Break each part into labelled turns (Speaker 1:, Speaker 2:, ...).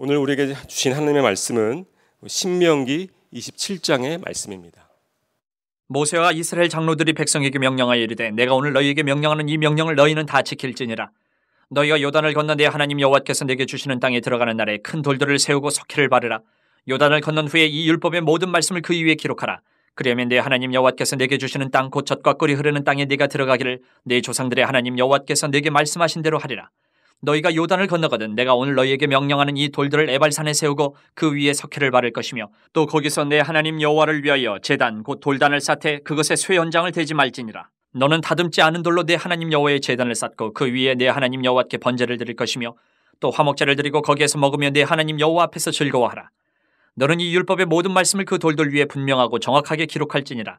Speaker 1: 오늘 우리에게 주신 하나님의 말씀은 신명기 27장의 말씀입니다.
Speaker 2: 모세와 이스라엘 장로들이 백성에게 명령하여 이르되 내가 오늘 너희에게 명령하는 이 명령을 너희는 다 지킬지니라 너희가 요단을 건너 내 하나님 여호와께서 내게 주시는 땅에 들어가는 날에 큰 돌들을 세우고 석회를 바르라 요단을 건넌 후에 이 율법의 모든 말씀을 그 위에 기록하라 그리면내 하나님 여호와께서 내게 주시는 땅 고척과 꿀이 흐르는 땅에 네가 들어가기를 내 조상들의 하나님 여호와께서 내게 말씀하신 대로 하리라 너희가 요단을 건너거든 내가 오늘 너희에게 명령하는 이 돌들을 에발산에 세우고 그 위에 석회를 바를 것이며 또 거기서 내 하나님 여호와를 위하여 재단 곧 돌단을 쌓되 그것에 쇠연장을 대지 말지니라 너는 다듬지 않은 돌로 내 하나님 여호와의 재단을 쌓고 그 위에 내 하나님 여호와께 번제를 드릴 것이며 또 화목제를 드리고 거기에서 먹으며 내 하나님 여호와 앞에서 즐거워하라 너는 이 율법의 모든 말씀을 그 돌들 위에 분명하고 정확하게 기록할지니라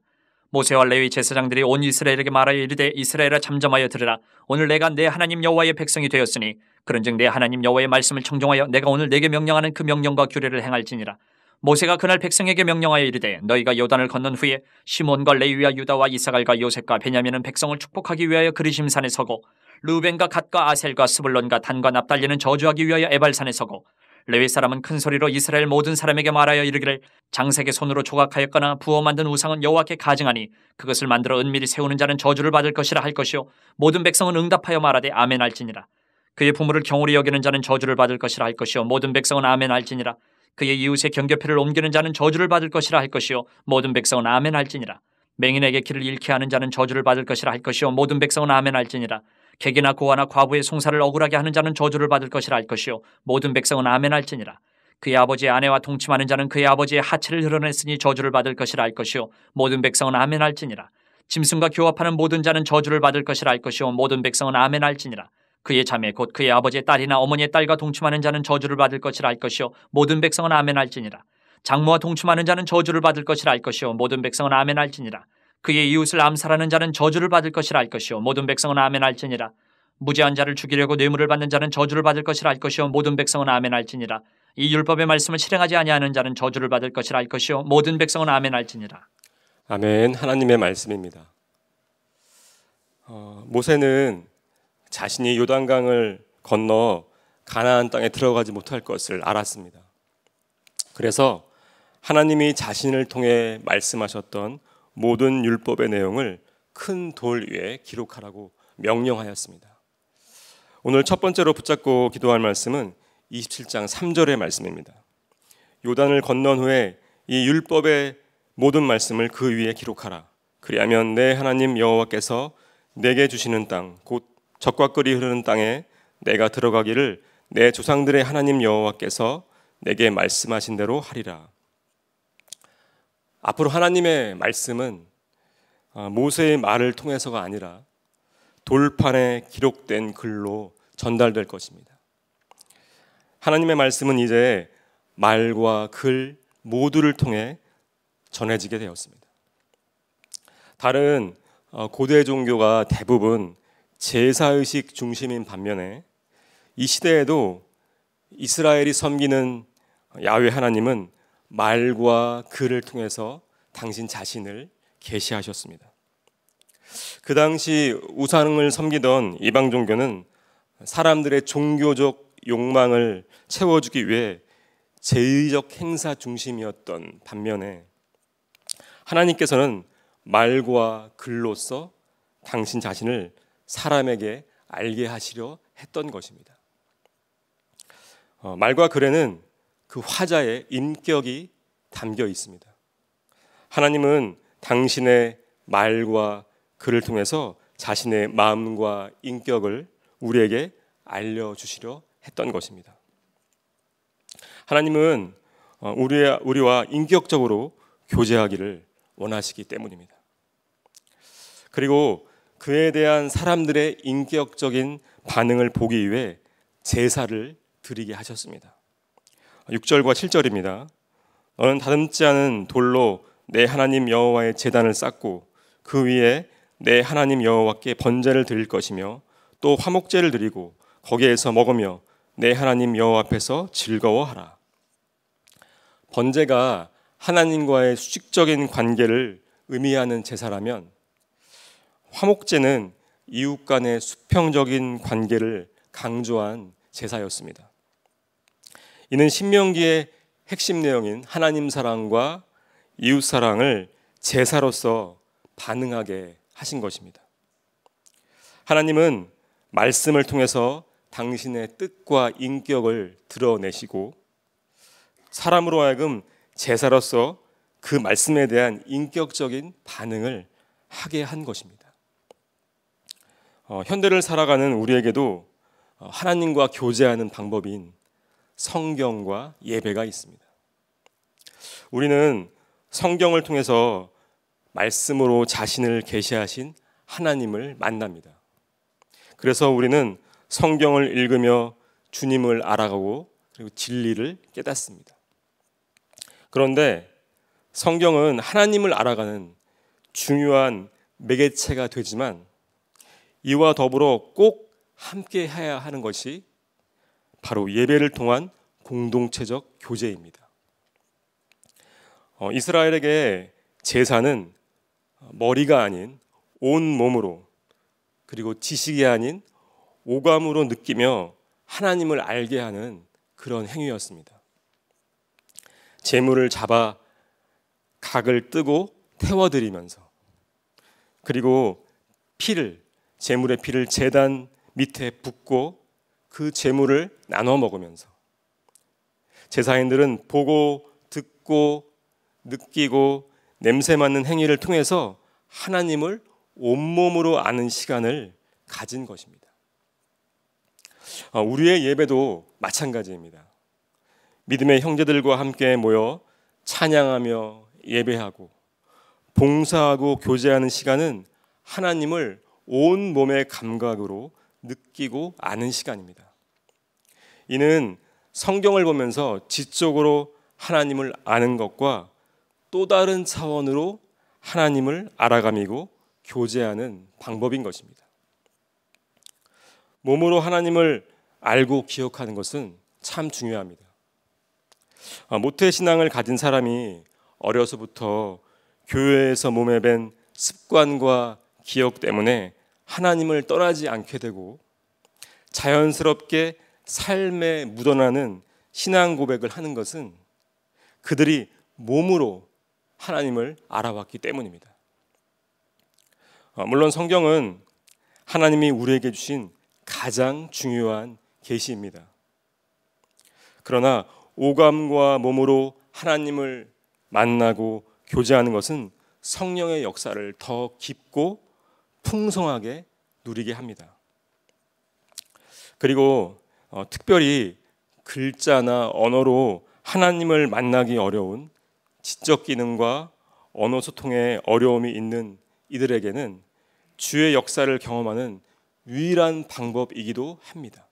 Speaker 2: 모세와 레위 제사장들이 온 이스라엘에게 말하여 이르되 이스라엘아 잠잠하여 들으라 오늘 내가 내 하나님 여호와의 백성이 되었으니 그런즉 내 하나님 여호와의 말씀을 청종하여 내가 오늘 내게 명령하는 그 명령과 규례를 행할지니라 모세가 그날 백성에게 명령하여 이르되 너희가 요단을 건넌 후에 시몬과 레위와 유다와 이사갈과 요셉과 베냐민은 백성을 축복하기 위하여 그리심산에 서고 루벤과 갓과 아셀과 스불론과 단과 납달리는 저주하기 위하여 에발산에 서고 레위 사람은 큰 소리로 이스라엘 모든 사람에게 말하여 이르기를 장색의 손으로 조각하였거나 부어 만든 우상은 여호와께 가증하니 그것을 만들어 은밀히 세우는 자는 저주를 받을 것이라 할 것이요 모든 백성은 응답하여 말하되 아멘 할지니라 그의 부모를 경홀히 여기는 자는 저주를 받을 것이라 할 것이요 모든 백성은 아멘 할지니라 그의 이웃의 경계표를 옮기는 자는 저주를 받을 것이라 할 것이요 모든 백성은 아멘 할지니라 맹인에게 길을 잃게 하는 자는 저주를 받을 것이라 할 것이요 모든 백성은 아멘 할지니라 개이나 고아나 과부의 송사를 억울하게 하는 자는 저주를 받을 것이라 할 것이요 모든 백성은 아멘할지니라. 그의 아버지의 아내와 동침하는 자는 그의 아버지의 하체를 드러냈으니 저주를 받을 것이라 할 것이요 모든 백성은 아멘할지니라. 짐승과 교합하는 모든 자는 저주를 받을 것이라 할 것이요 모든 백성은 아멘할지니라. 그의 자매 곧 그의 아버지의 딸이나 어머니의 딸과 동침하는 자는 저주를 받을 것이라 할 것이요 모든 백성은 아멘할지니라. 장모와 동침하는 자는 저주를 받을 것이라 할 것이요 모든 백성은 아멘할지니라. 그의 이웃을 암살하는 자는 저주를 받을 것이라 할 것이요 모든 백성은 아멘 할지니라 무죄한 자를 죽이려고 뇌물을 받는 자는 저주를 받을 것이라 할 것이요 모든 백성은 아멘 할지니라 이 율법의 말씀을 실행하지 아니하는 자는 저주를 받을 것이라 할 것이요 모든 백성은 아멘 할지니라
Speaker 1: 아멘 하나님의 말씀입니다. 어, 모세는 자신이 요단강을 건너 가나안 땅에 들어가지 못할 것을 알았습니다. 그래서 하나님이 자신을 통해 말씀하셨던 모든 율법의 내용을 큰 돌 위에 기록하라고 명령하였습니다. 오늘 첫 번째로 붙잡고 기도할 말씀은 27장 3절의 말씀입니다. 요단을 건넌 후에 이 율법의 모든 말씀을 그 위에 기록하라. 그리하면 내 하나님 여호와께서 내게 주시는 땅, 곧 적과 끓이 흐르는 땅에 내가 들어가기를 내 조상들의 하나님 여호와께서 내게 말씀하신 대로 하리라. 앞으로 하나님의 말씀은 어, 모세의 말을 통해서가 아니라 돌판에 기록된 글로 전달될 것입니다. 하나님의 말씀은 이제 말과 글 모두를 통해 전해지게 되었습니다. 다른 어, 고대 종교가 대부분 제사의식 중심인 반면에 이 시대에도 이스라엘이 섬기는 야외 하나님은 말과 글을 통해서 당신 자신을 계시하셨습니다. 그 당시 우상을 섬기던 이방 종교는 사람들의 종교적 욕망을 채워주기 위해 제의적 행사 중심이었던 반면에 하나님께서는 말과 글로서 당신 자신을 사람에게 알게 하시려 했던 것입니다. 어, 말과 글에는 그 화자의 인격이 담겨 있습니다. 하나님은 당신의 말과 글을 통해서 자신의 마음과 인격을 우리에게 알려주시려 했던 것입니다. 하나님은 어, 우리와 인격적으로 교제하기를 원하시기 때문입니다. 그리고 그에 대한 사람들의 인격적인 반응을 보기 위해 제사를 드리게 하셨습니다. 6절과 7절입니다. 너는 다듬지 않은 돌로 내 하나님 여호와의 제단을 쌓고 그 위에 내 하나님 여호와께 번제를 드릴 것이며 또 화목제를 드리고 거기에서 먹으며 내 하나님 여호와 앞에서 즐거워하라. 번제가 하나님과의 수직적인 관계를 의미하는 제사라면 화목제는 이웃 간의 수평적인 관계를 강조한 제사였습니다. 이는 신명기의 핵심 내용인 하나님 사랑과 이웃 사랑을 제사로서 반응하게 하신 것입니다. 하나님은 말씀을 통해서 당신의 뜻과 인격을 드러내시고 사람으로 하여금 제사로서 그 말씀에 대한 인격적인 반응을 하게 한 것입니다. 어, 현대를 살아가는 우리에게도 어, 하나님과 교제하는 방법인 성경과 예배가 있습니다. 우리는 성경을 통해서 말씀으로 자신을 계시하신 하나님을 만납니다. 그래서 우리는 성경을 읽으며 주님을 알아가고 그리고 진리를 깨닫습니다. 그런데 성경은 하나님을 알아가는 중요한 매개체가 되지만 이와 더불어 꼭 함께 해야 하는 것이 바로 예배를 통한 공동체적 교제입니다. 어, 이스라엘에게 제사는 어, 머리가 아닌 온 몸으로 그리고 지식이 아닌 오감으로 느끼며 하나님을 알게 하는 그런 행위였습니다. 재물을 잡아 각을 뜨고 태워드리면서 그리고 피를 재물의 피를 재단 밑에 붓고 그 재물을 나눠 먹으면서 제사인들은 보고 듣고 느끼고 냄새 맡는 행위를 통해서 하나님을 온몸으로 아는 시간을 가진 것입니다. 아, 우리의 예배도 마찬가지입니다. 믿음의 형제들과 함께 모여 찬양하며 예배하고 봉사하고 교제하는 시간은 하나님을 온 몸의 감각으로 느끼고 아는 시간입니다. 이는 성경을 보면서 지적으로 하나님을 아는 것과 또 다른 차원으로 하나님을 알아감이고 교제하는 방법인 것입니다. 몸으로 하나님을 알고 기억하는 것은 참 중요합니다. 아, 모태 신앙을 가진 사람이 어려서부터 교회에서 몸에 밴 습관과 기억 때문에 하나님을 떠나지 않게 되고 자연스럽게 삶에 묻어나는 신앙 고백을 하는 것은 그들이 몸으로 하나님을 알아왔기 때문입니다. 어, 물론 성경은 하나님이 우리에게 주신 가장 중요한 계시입니다. 그러나 오감과 몸으로 하나님을 만나고 교제하는 것은 성령의 역사를 더 깊고 풍성하게 누리게 합니다. 그리고 어, 특별히 글자나 언어로 하나님을 만나기 어려운 지적 기능과 언어 소통에 어려움이 있는 이들에게는 주의 역사를 경험하는 유일한 방법이기도 합니다.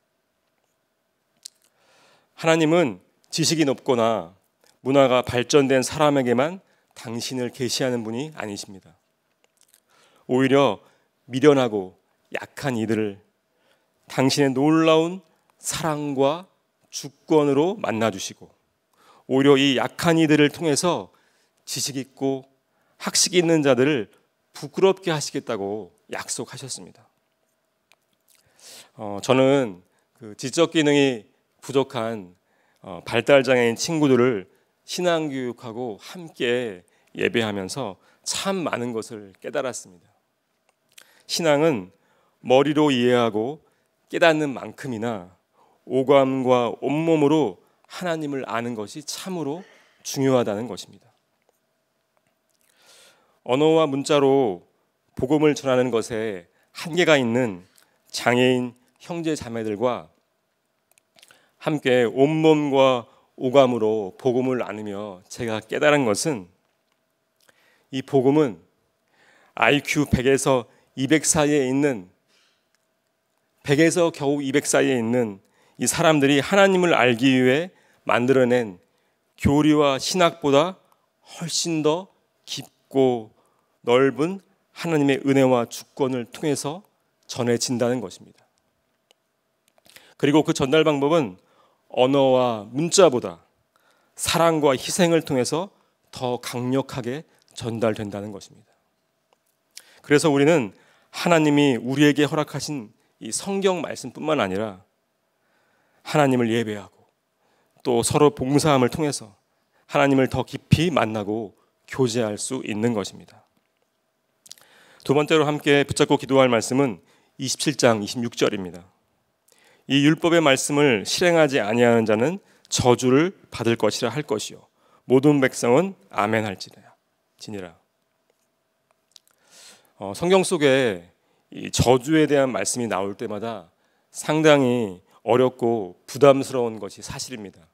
Speaker 1: 하나님은 지식이 높거나 문화가 발전된 사람에게만 당신을 계시하는 분이 아니십니다. 오히려 미련하고 약한 이들을 당신의 놀라운 사랑과 주권으로 만나주시고 오히려 이 약한 이들을 통해서 지식 있고 학식 있는 자들을 부끄럽게 하시겠다고 약속하셨습니다. 어, 저는 그 지적 기능이 부족한 어, 발달 장애인 친구들을 신앙 교육하고 함께 예배하면서 참 많은 것을 깨달았습니다. 신앙은 머리로 이해하고 깨닫는 만큼이나 오감과 온몸으로 하나님을 아는 것이 참으로 중요하다는 것입니다. 언어와 문자로 복음을 전하는 것에 한계가 있는 장애인 형제 자매들과 함께 온몸과 오감으로 복음을 나누며 제가 깨달은 것은 이 복음은 IQ 100에서 200 사이에 있는 100에서 겨우 200 사이에 있는 이 사람들이 하나님을 알기 위해 만들어낸 교리와 신학보다 훨씬 더 깊고 넓은 하나님의 은혜와 주권을 통해서 전해진다는 것입니다. 그리고 그 전달 방법은 언어와 문자보다 사랑과 희생을 통해서 더 강력하게 전달된다는 것입니다. 그래서 우리는 하나님이 우리에게 허락하신 이 성경 말씀뿐만 아니라 하나님을 예배하고 또 서로 봉사함을 통해서 하나님을 더 깊이 만나고 교제할 수 있는 것입니다. 두 번째로 함께 붙잡고 기도할 말씀은 27장 26절입니다. 이 율법의 말씀을 실행하지 아니하는 자는 저주를 받을 것이라 할 것이요 모든 백성은 아멘 할지니라 어, 성경 속에 저주에 대한 말씀이 나올 때마다 상당히 어렵고 부담스러운 것이 사실입니다.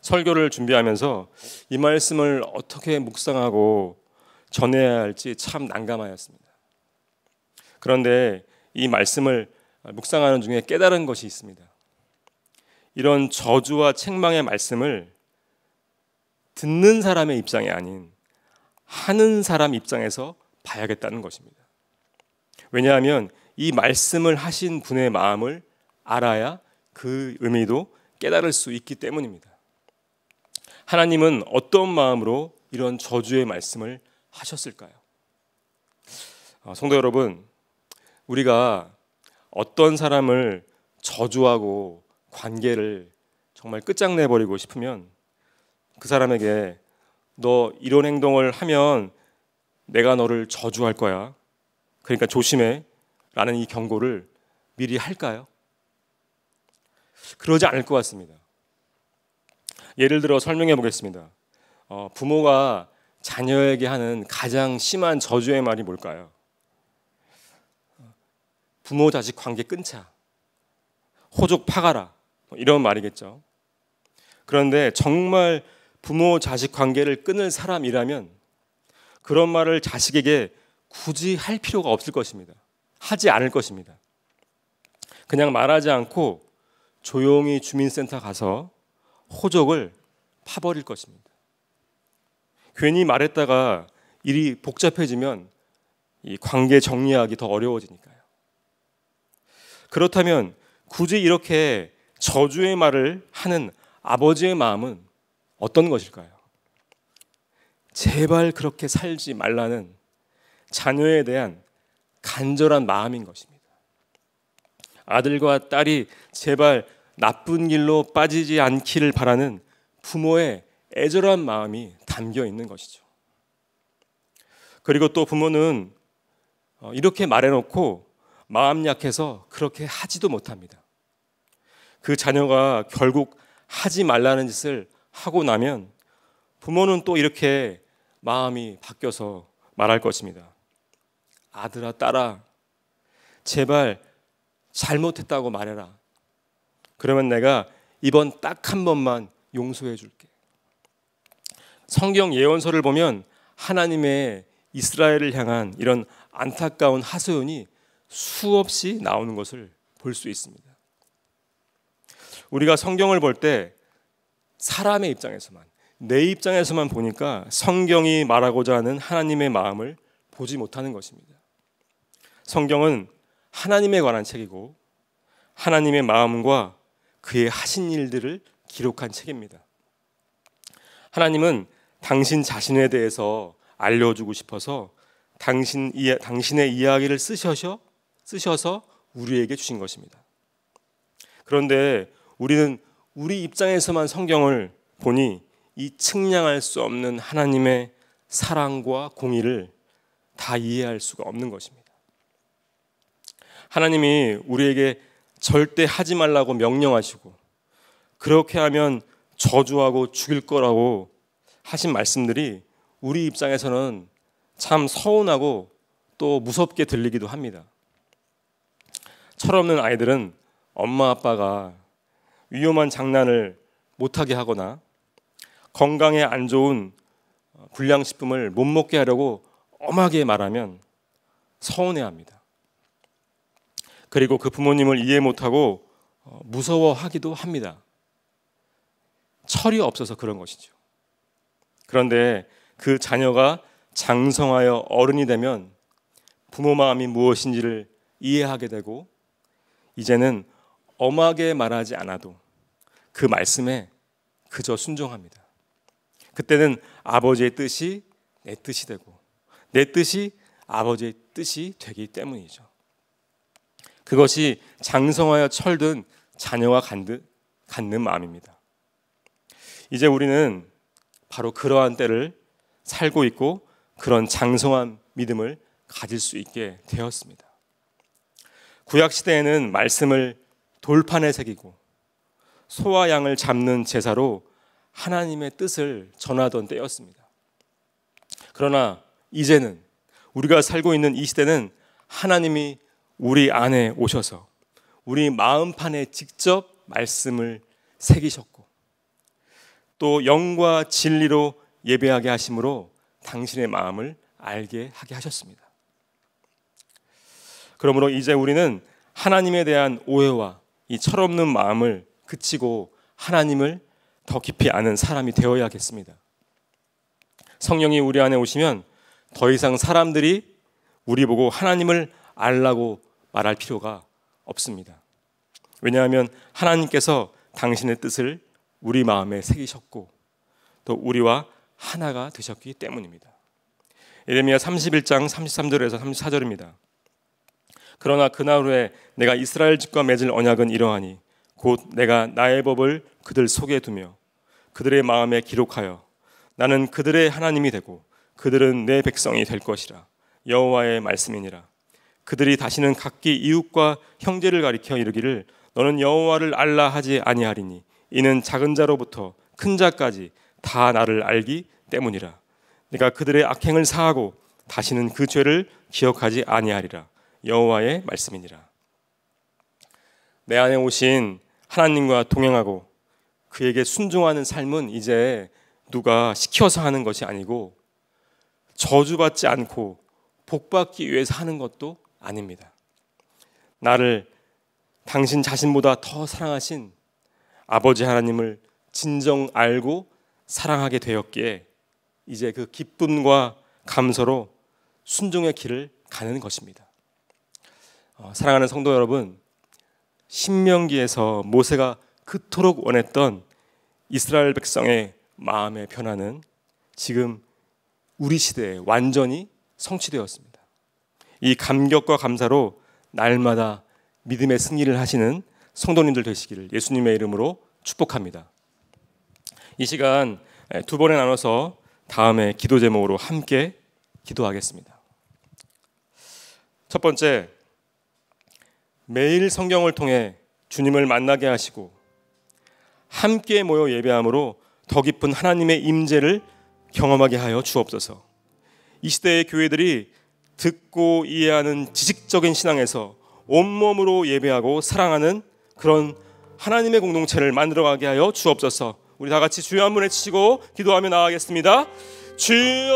Speaker 1: 설교를 준비하면서 이 말씀을 어떻게 묵상하고 전해야 할지 참 난감하였습니다. 그런데 이 말씀을 묵상하는 중에 깨달은 것이 있습니다. 이런 저주와 책망의 말씀을 듣는 사람의 입장이 아닌 하는 사람 입장에서 봐야겠다는 것입니다. 왜냐하면 이 말씀을 하신 분의 마음을 알아야 그 의미도 깨달을 수 있기 때문입니다. 하나님은 어떤 마음으로 이런 저주의 말씀을 하셨을까요? 어, 성도 여러분, 우리가 어떤 사람을 저주하고 관계를 정말 끝장내버리고 싶으면 그 사람에게 너 이런 행동을 하면 내가 너를 저주할 거야. 그러니까 조심해. 라는 이 경고를 미리 할까요? 그러지 않을 것 같습니다. 예를 들어 설명해 보겠습니다. 어, 부모가 자녀에게 하는 가장 심한 저주의 말이 뭘까요? 부모 자식 관계 끊자. 호족 파가라. 뭐 이런 말이겠죠. 그런데 정말 부모 자식 관계를 끊을 사람이라면 그런 말을 자식에게 굳이 할 필요가 없을 것입니다. 하지 않을 것입니다. 그냥 말하지 않고 조용히 주민센터 가서 호적을 파버릴 것입니다. 괜히 말했다가 일이 복잡해지면 이 관계 정리하기 더 어려워지니까요. 그렇다면 굳이 이렇게 저주의 말을 하는 아버지의 마음은 어떤 것일까요? 제발 그렇게 살지 말라는 자녀에 대한 간절한 마음인 것입니다. 아들과 딸이 제발 나쁜 길로 빠지지 않기를 바라는 부모의 애절한 마음이 담겨 있는 것이죠. 그리고 또 부모는 어, 이렇게 말해놓고 마음 약해서 그렇게 하지도 못합니다. 그 자녀가 결국 하지 말라는 짓을 하고 나면 부모는 또 이렇게 마음이 바뀌어서 말할 것입니다. 아들아, 딸아, 제발 잘못했다고 말해라. 그러면 내가 이번 딱 한 번만 용서해 줄게. 성경 예언서를 보면 하나님의 이스라엘을 향한 이런 안타까운 하소연이 수없이 나오는 것을 볼 수 있습니다. 우리가 성경을 볼 때 사람의 입장에서만 내 입장에서만 보니까 성경이 말하고자 하는 하나님의 마음을 보지 못하는 것입니다. 성경은 하나님에 관한 책이고 하나님의 마음과 그의 하신 일들을 기록한 책입니다. 하나님은 당신 자신에 대해서 알려주고 싶어서 당신 당신의 이야기를 쓰셔서 쓰셔서 우리에게 주신 것입니다. 그런데 우리는 우리 입장에서만 성경을 보니 이 측량할 수 없는 하나님의 사랑과 공의를 다 이해할 수가 없는 것입니다. 하나님이 우리에게 절대 하지 말라고 명령하시고 그렇게 하면 저주하고 죽일 거라고 하신 말씀들이 우리 입장에서는 참 서운하고 또 무섭게 들리기도 합니다. 철없는 아이들은 엄마 아빠가 위험한 장난을 못하게 하거나 건강에 안 좋은 어, 불량식품을 못 먹게 하려고 엄하게 말하면 서운해합니다. 그리고 그 부모님을 이해 못하고 어, 무서워하기도 합니다. 철이 없어서 그런 것이죠. 그런데 그 자녀가 장성하여 어른이 되면 부모 마음이 무엇인지를 이해하게 되고 이제는 엄하게 말하지 않아도 그 말씀에 그저 순종합니다. 그때는 아버지의 뜻이 내 뜻이 되고 내 뜻이 아버지의 뜻이 되기 때문이죠. 그것이 장성하여 철든 자녀와 갖는, 갖는 마음입니다. 이제 우리는 바로 그러한 때를 살고 있고 그런 장성한 믿음을 가질 수 있게 되었습니다. 구약 시대에는 말씀을 돌판에 새기고 소와 양을 잡는 제사로 하나님의 뜻을 전하던 때였습니다. 그러나 이제는 우리가 살고 있는 이 시대는 하나님이 우리 안에 오셔서 우리 마음판에 직접 말씀을 새기셨고 또 영과 진리로 예배하게 하심으로 당신의 마음을 알게 하게 하셨습니다. 그러므로 이제 우리는 하나님에 대한 오해와 이 철없는 마음을 그치고 하나님을 더 깊이 아는 사람이 되어야겠습니다. 성령이 우리 안에 오시면 더 이상 사람들이 우리 보고 하나님을 알라고 말할 필요가 없습니다. 왜냐하면 하나님께서 당신의 뜻을 우리 마음에 새기셨고 또 우리와 하나가 되셨기 때문입니다. 예레미야 31장 33절에서 34절입니다. 그러나 그날 후에 내가 이스라엘 집과 맺을 언약은 이러하니 곧 내가 나의 법을 그들 속에 두며 그들의 마음에 기록하여 나는 그들의 하나님이 되고 그들은 내 백성이 될 것이라 여호와의 말씀이니라 그들이 다시는 각기 이웃과 형제를 가리켜 이르기를 너는 여호와를 알라 하지 아니하리니 이는 작은 자로부터 큰 자까지 다 나를 알기 때문이라 내가 그들의 악행을 사하고 다시는 그 죄를 기억하지 아니하리라 여호와의 말씀이니라 내 안에 오신 하나님과 동행하고 그에게 순종하는 삶은 이제 누가 시켜서 하는 것이 아니고 저주받지 않고 복받기 위해서 하는 것도 아닙니다. 나를 당신 자신보다 더 사랑하신 아버지 하나님을 진정 알고 사랑하게 되었기에 이제 그 기쁨과 감사로 순종의 길을 가는 것입니다. 어, 사랑하는 성도 여러분, 신명기에서 모세가 그토록 원했던 이스라엘 백성의 마음의 변화는 지금 우리 시대에 완전히 성취되었습니다. 이 감격과 감사로 날마다 믿음의 승리를 하시는 성도님들 되시기를 예수님의 이름으로 축복합니다. 이 시간 두 번에 나눠서 다음에 기도 제목으로 함께 기도하겠습니다. 첫 번째, 매일 성경을 통해 주님을 만나게 하시고 함께 모여 예배함으로 더 깊은 하나님의 임재를 경험하게 하여 주옵소서. 이 시대의 교회들이 듣고 이해하는 지식적인 신앙에서 온몸으로 예배하고 사랑하는 그런 하나님의 공동체를 만들어가게 하여 주옵소서. 우리 다 같이 주여 한번 외치고 기도하며 나아가겠습니다. 주여!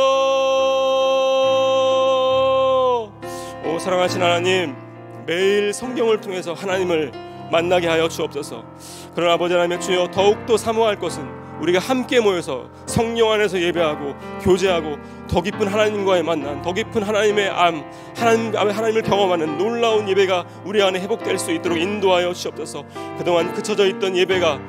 Speaker 1: 오 사랑하신 하나님. 매일 성경을 통해서 하나님을 만나게 하여 주옵소서. 그러나 아버지 하나님 주여 더욱더 사모할 것은 우리가 함께 모여서 성령 안에서 예배하고 교제하고 더 깊은 하나님과의 만남, 더 깊은 하나님의 암, 하나님, 하나님을 경험하는 놀라운 예배가 우리 안에 회복될 수 있도록 인도하여 주옵소서. 그동안 그쳐져 있던 예배가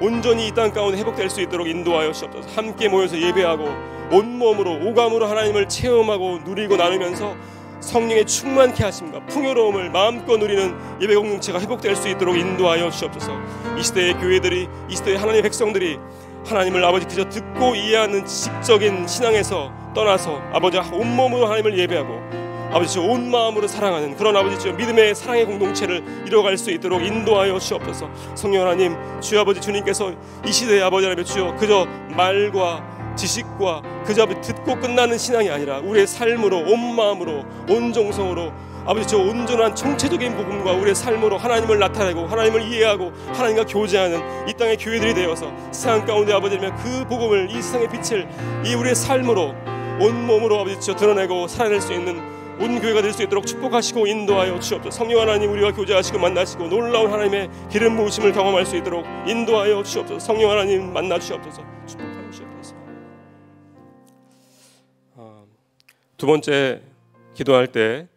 Speaker 1: 온전히 이 땅 가운데 회복될 수 있도록 인도하여 주옵소서. 함께 모여서 예배하고 온몸으로 오감으로 하나님을 체험하고 누리고 나누면서 성령의 충만케 하심과 풍요로움을 마음껏 누리는 예배 공동체가 회복될 수 있도록 인도하여 주옵소서. 이 시대의 교회들이 이 시대의 하나님의 백성들이 하나님을 아버지 그저 듣고 이해하는 지식적인 신앙에서 떠나서 아버지 온몸으로 하나님을 예배하고 아버지 온 마음으로 사랑하는 그런 아버지 주여 믿음의 사랑의 공동체를 이뤄갈 수 있도록 인도하여 주옵소서 성령 하나님 주여 아버지 주님께서 이 시대의 아버지 하나님 주여 그저 말과 지식과 그저 듣고 끝나는 신앙이 아니라 우리의 삶으로 온 마음으로 온 정성으로 아버지 저 온전한 총체적인 복음과 우리의 삶으로 하나님을 나타내고 하나님을 이해하고 하나님과 교제하는 이 땅의 교회들이 되어서 세상 가운데 아버지의그 복음을 이 세상의 빛을 이 우리의 삶으로 온 몸으로 아버지 저 드러내고 살아낼 수 있는 온 교회가 될 수 있도록 축복하시고 인도하여 주옵소서. 성령 하나님 우리와 교제하시고 만나시고 놀라운 하나님의 기름 부으심을 경험할 수 있도록 인도하여 주옵소서. 성령 하나님 만나 주옵소서. 축복. 두 번째 기도할 때더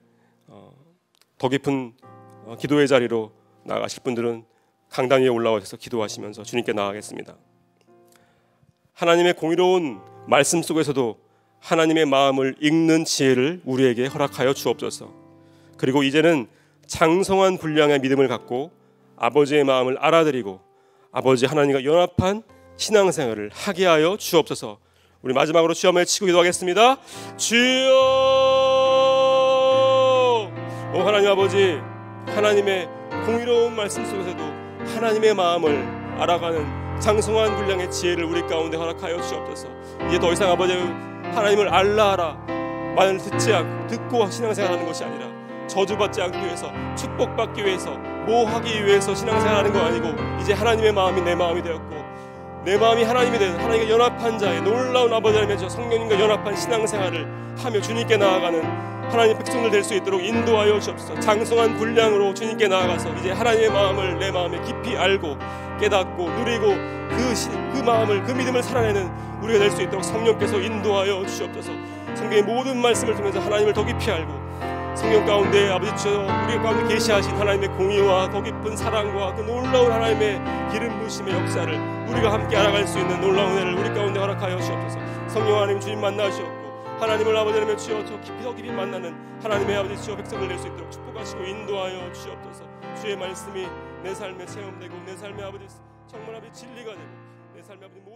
Speaker 1: 어, 깊은 어, 기도의 자리로 나가실 분들은 강당 위에 올라오셔서 기도하시면서 주님께 나아가겠습니다. 하나님의 공의로운 말씀 속에서도 하나님의 마음을 읽는 지혜를 우리에게 허락하여 주옵소서. 그리고 이제는 장성한 분량의 믿음을 갖고 아버지의 마음을 알아들이고 아버지 하나님과 연합한 신앙생활을 하게 하여 주옵소서. 우리 마지막으로 시험을 치고 기도하겠습니다. 주여, 오 하나님 아버지, 하나님의 공의로운 말씀 속에서도 하나님의 마음을 알아가는 장성한 분량의 지혜를 우리 가운데 허락하여 주옵소서. 이제 더 이상 아버지 하나님을 알라 하라 말을 듣지 않고 듣고 신앙생활하는 것이 아니라 저주받지 않기 위해서 축복받기 위해서 모하기 위해서 신앙생활하는 거 아니고 이제 하나님의 마음이 내 마음이 되었고 내 마음이 하나님이 되는 하나님과 연합한 자의 놀라운 아버지 하나님 성령님과 연합한 신앙생활을 하며 주님께 나아가는 하나님 백성들 될 수 있도록 인도하여 주옵소서 장성한 분량으로 주님께 나아가서 이제 하나님의 마음을 내 마음에 깊이 알고 깨닫고 누리고 그, 시, 그 마음을 그 믿음을 살아내는 우리가 될 수 있도록 성령께서 인도하여 주시옵소서 성경의 모든 말씀을 통해서 하나님을 더 깊이 알고 성령 가운데 아버지 주여 우리 가운데 계시하신 하나님의 공의와 더 깊은 사랑과 그 놀라운 하나님의 기름 부심의 역사를 우리가 함께 알아갈 수 있는 놀라운 은혜를 우리 가운데 허락하여 주옵소서 성령 하나님 주님 만나시옵고 하나님을 아버지 하나님의 주여 저 깊이 더 깊이 만나는 하나님의 아버지 주여 백성을 낼 수 있도록 축복하시고 인도하여 주옵소서 주의 말씀이 내 삶에 체험되고 내 삶의 아버지 정말 아버지 진리가 되고 내 삶의 아버지